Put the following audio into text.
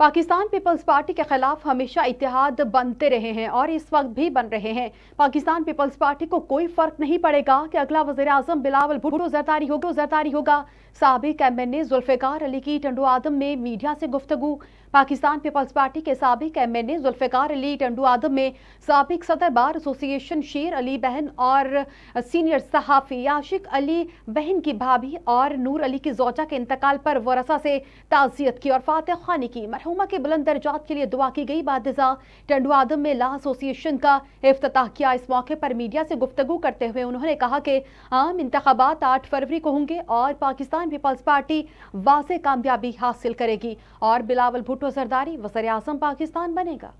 Pakistan peoples party के खिलाफ हमेशा इतिहाद बनते रहे हैं और इस वक्त भी बन रहे हैं पाकिस्तान पीपल्स पार्टी को कोई फर्क नहीं पड़ेगा कि अगला वजीर आजम बिलावल भुट्टो जरदारी होगा जरदारी होगा सबक M N A Zulfiqar Ali की टंडू आदम में मीडिया से गुफ्तु पाकिस्तान पीपल्स पार्टी के सबक M N A Zulfiqar Ali Tando Adam में सबक सदर बार एसोसिएशन शेर अली बहन और सीनियर सहाफ़ी याशिक अली बहन की भाभी और नूर अली की जोजा के इंतकाल पर वरसा से ताज़ियत की और फातह खानी की मरहूम मरहुमा के बुलंद दर्जात के लिए दुआ की गई बादजा आदम में ला एसोसिएशन का अफ्ताह किया इस मौके पर मीडिया से गुफ्तु करते हुए उन्होंने कहा कि आम इंतबात आठ फरवरी को होंगे और पाकिस्तान पीपल्स पार्टी वाज कामयाबी हासिल करेगी और बिलावल भुट्टो सरदारी वजर पाकिस्तान बनेगा